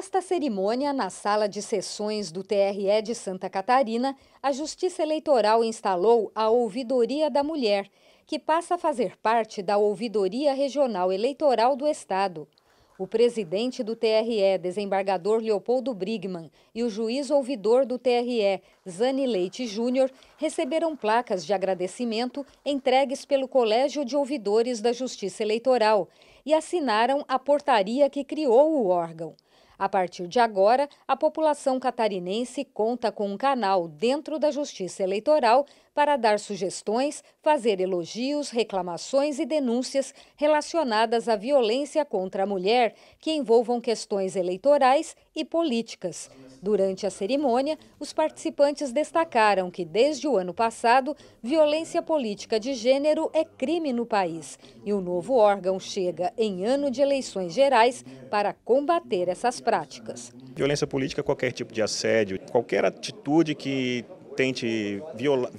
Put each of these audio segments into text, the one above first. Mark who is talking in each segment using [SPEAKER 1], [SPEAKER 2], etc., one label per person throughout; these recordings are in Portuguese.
[SPEAKER 1] Nesta cerimônia, na sala de sessões do TRE de Santa Catarina, a Justiça Eleitoral instalou a Ouvidoria da Mulher, que passa a fazer parte da Ouvidoria Regional Eleitoral do Estado. O presidente do TRE, desembargador Leopoldo Brigman, e o juiz ouvidor do TRE, Zani Leite Júnior, receberam placas de agradecimento entregues pelo Colégio de Ouvidores da Justiça Eleitoral e assinaram a portaria que criou o órgão. A partir de agora, a população catarinense conta com um canal dentro da Justiça Eleitoral para dar sugestões, fazer elogios, reclamações e denúncias relacionadas à violência contra a mulher que envolvam questões eleitorais e políticas. Durante a cerimônia, os participantes destacaram que, desde o ano passado, violência política de gênero é crime no país e o novo órgão chega, em ano de eleições gerais, para combater essas práticas.
[SPEAKER 2] Violência política, é qualquer tipo de assédio, qualquer atitude que tente viola,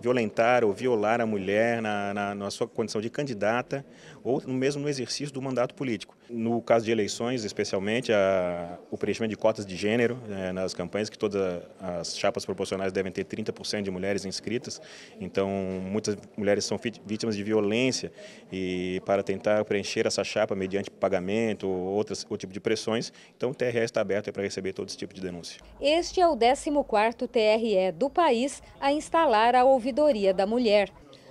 [SPEAKER 2] violentar ou violar a mulher na, na, na sua condição de candidata ou mesmo no exercício do mandato político. No caso de eleições, especialmente, a, o preenchimento de cotas de gênero né, nas campanhas, que todas as chapas proporcionais devem ter 30% de mulheres inscritas. Então, muitas mulheres são vítimas de violência e para tentar preencher essa chapa mediante pagamento ou outros outro tipo de pressões, então o TRE está aberto para receber todo esse tipo de denúncia.
[SPEAKER 1] Este é o 14º TRE do país a instalar a ouvidoria da mulher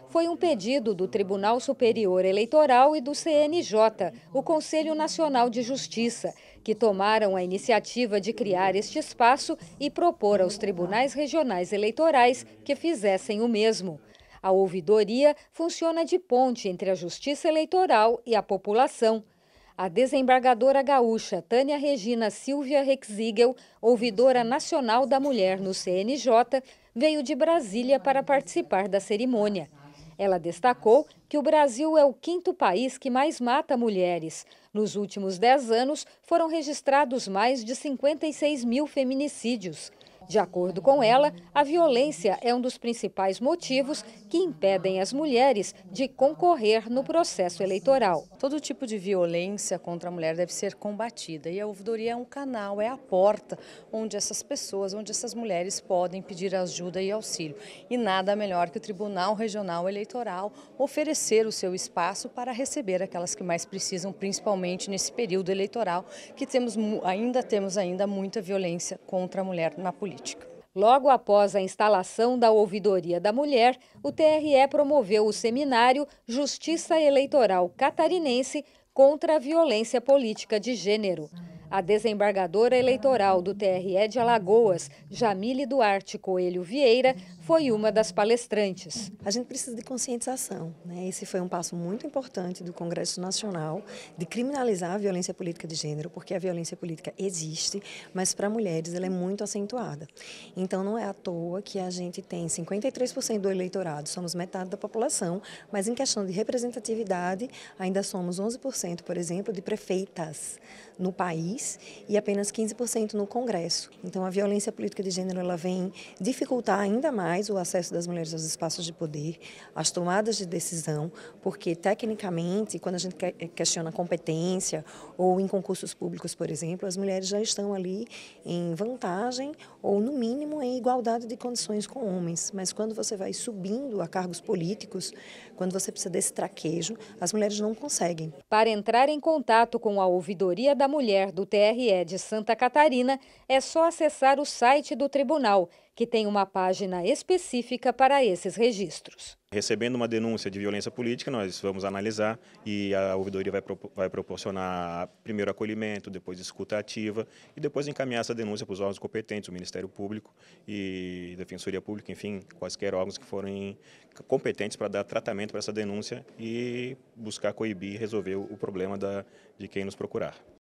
[SPEAKER 1] foi um pedido do Tribunal Superior Eleitoral e do CNJ, o Conselho Nacional de Justiça, que tomaram a iniciativa de criar este espaço e propor aos tribunais regionais eleitorais que fizessem o mesmo. A ouvidoria funciona de ponte entre a Justiça Eleitoral e a população. A desembargadora gaúcha Tânia Regina Silvia Rexigel, ouvidora nacional da mulher no CNJ, veio de Brasília para participar da cerimônia. Ela destacou que o Brasil é o quinto país que mais mata mulheres. Nos últimos dez anos, foram registrados mais de 56 mil feminicídios. De acordo com ela, a violência é um dos principais motivos que impedem as mulheres de concorrer no processo eleitoral. Todo tipo de violência contra a mulher deve ser combatida e a ouvidoria é um canal, é a porta onde essas pessoas, onde essas mulheres podem pedir ajuda e auxílio. E nada melhor que o Tribunal Regional Eleitoral oferecer o seu espaço para receber aquelas que mais precisam, principalmente nesse período eleitoral que temos ainda temos ainda muita violência contra a mulher na política política. Logo após a instalação da Ouvidoria da Mulher, o TRE promoveu o seminário Justiça Eleitoral Catarinense contra a Violência Política de Gênero. A desembargadora eleitoral do TRE de Alagoas,
[SPEAKER 3] Jamile Duarte Coelho Vieira, foi uma das palestrantes. A gente precisa de conscientização. Né? Esse foi um passo muito importante do Congresso Nacional de criminalizar a violência política de gênero, porque a violência política existe, mas para mulheres ela é muito acentuada. Então não é à toa que a gente tem 53% do eleitorado, somos metade da população, mas em questão de representatividade ainda somos 11%, por exemplo, de prefeitas no país país e apenas 15% no Congresso. Então a violência política de gênero ela vem dificultar ainda mais o acesso das mulheres aos espaços de poder, às tomadas de decisão, porque tecnicamente, quando a gente questiona competência ou em concursos públicos, por exemplo, as mulheres já estão ali em vantagem ou no mínimo em igualdade de condições com homens, mas quando você vai subindo a cargos políticos, quando você precisa desse traquejo, as mulheres não conseguem.
[SPEAKER 1] Para entrar em contato com a ouvidoria da mulher do TRE de Santa Catarina, é só acessar o site do tribunal, que tem uma página específica para esses registros.
[SPEAKER 2] Recebendo uma denúncia de violência política, nós vamos analisar e a ouvidoria vai, pro, vai proporcionar primeiro acolhimento, depois escuta ativa e depois encaminhar essa denúncia para os órgãos competentes, o Ministério Público e Defensoria Pública, enfim, quaisquer órgãos que forem competentes para dar tratamento para essa denúncia e buscar coibir e resolver o problema da, de quem nos procurar.